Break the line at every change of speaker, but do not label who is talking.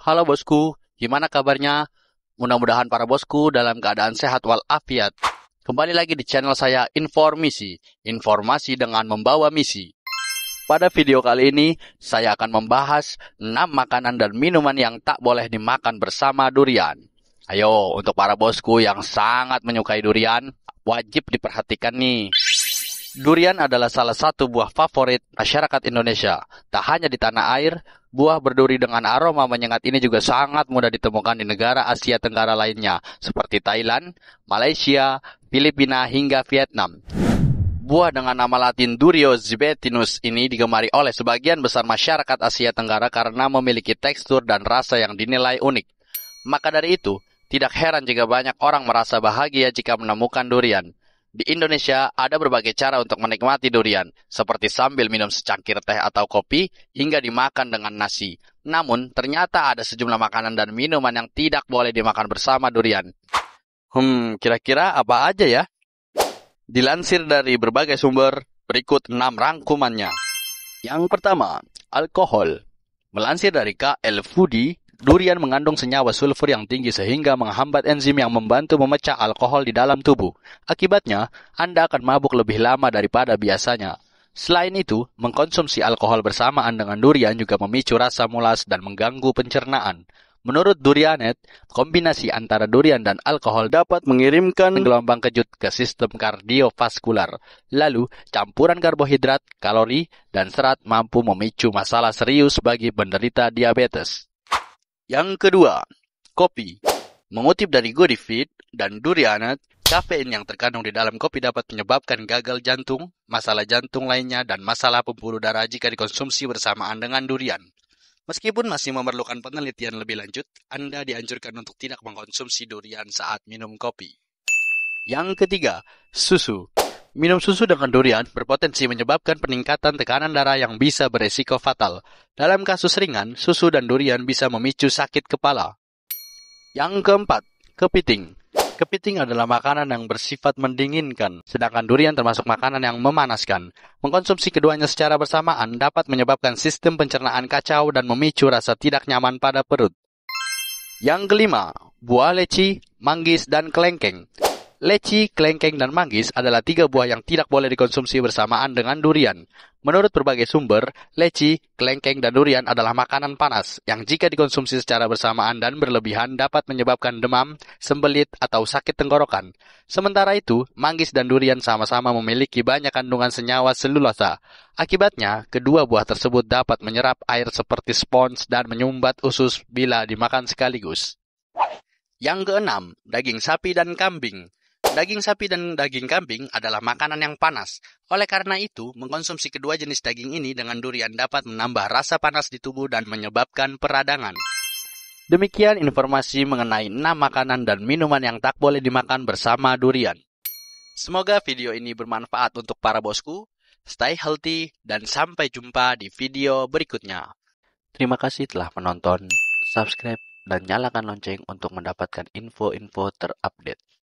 Halo bosku, gimana kabarnya? Mudah-mudahan para bosku dalam keadaan sehat wal afiat. Kembali lagi di channel saya Informisi, informasi dengan membawa misi. Pada video kali ini, saya akan membahas 6 makanan dan minuman yang tak boleh dimakan bersama durian. Ayo, untuk para bosku yang sangat menyukai durian, wajib diperhatikan nih. Durian adalah salah satu buah favorit masyarakat Indonesia. Tak hanya di tanah air, Buah berduri dengan aroma menyengat ini juga sangat mudah ditemukan di negara Asia Tenggara lainnya, seperti Thailand, Malaysia, Filipina, hingga Vietnam. Buah dengan nama latin Durio zibetinus ini digemari oleh sebagian besar masyarakat Asia Tenggara karena memiliki tekstur dan rasa yang dinilai unik. Maka dari itu, tidak heran jika banyak orang merasa bahagia jika menemukan durian. Di Indonesia, ada berbagai cara untuk menikmati durian, seperti sambil minum secangkir teh atau kopi, hingga dimakan dengan nasi. Namun, ternyata ada sejumlah makanan dan minuman yang tidak boleh dimakan bersama durian. Hmm, kira-kira apa aja ya? Dilansir dari berbagai sumber, berikut 6 rangkumannya. Yang pertama, alkohol. Melansir dari KL Foodie, Durian mengandung senyawa sulfur yang tinggi sehingga menghambat enzim yang membantu memecah alkohol di dalam tubuh. Akibatnya, Anda akan mabuk lebih lama daripada biasanya. Selain itu, mengkonsumsi alkohol bersamaan dengan durian juga memicu rasa mulas dan mengganggu pencernaan. Menurut Durianet, kombinasi antara durian dan alkohol dapat mengirimkan gelombang kejut ke sistem kardiovaskular. Lalu, campuran karbohidrat, kalori, dan serat mampu memicu masalah serius bagi penderita diabetes. Yang kedua, kopi. Mengutip dari Good dan Durianet, kafein yang terkandung di dalam kopi dapat menyebabkan gagal jantung, masalah jantung lainnya, dan masalah pembuluh darah jika dikonsumsi bersamaan dengan durian. Meskipun masih memerlukan penelitian lebih lanjut, Anda dianjurkan untuk tidak mengkonsumsi durian saat minum kopi. Yang ketiga, susu. Minum susu dengan durian berpotensi menyebabkan peningkatan tekanan darah yang bisa beresiko fatal. Dalam kasus ringan, susu dan durian bisa memicu sakit kepala. Yang keempat, kepiting. Kepiting adalah makanan yang bersifat mendinginkan, sedangkan durian termasuk makanan yang memanaskan. Mengkonsumsi keduanya secara bersamaan dapat menyebabkan sistem pencernaan kacau dan memicu rasa tidak nyaman pada perut. Yang kelima, buah leci, manggis, dan kelengkeng. Leci, kelengkeng, dan manggis adalah tiga buah yang tidak boleh dikonsumsi bersamaan dengan durian. Menurut berbagai sumber, leci, kelengkeng, dan durian adalah makanan panas yang jika dikonsumsi secara bersamaan dan berlebihan dapat menyebabkan demam, sembelit, atau sakit tenggorokan. Sementara itu, manggis dan durian sama-sama memiliki banyak kandungan senyawa selulosa. Akibatnya, kedua buah tersebut dapat menyerap air seperti spons dan menyumbat usus bila dimakan sekaligus. Yang keenam, daging sapi dan kambing. Daging sapi dan daging kambing adalah makanan yang panas. Oleh karena itu, mengkonsumsi kedua jenis daging ini dengan durian dapat menambah rasa panas di tubuh dan menyebabkan peradangan. Demikian informasi mengenai 6 makanan dan minuman yang tak boleh dimakan bersama durian. Semoga video ini bermanfaat untuk para bosku. Stay healthy dan sampai jumpa di video berikutnya. Terima kasih telah menonton. Subscribe dan nyalakan lonceng untuk mendapatkan info-info terupdate.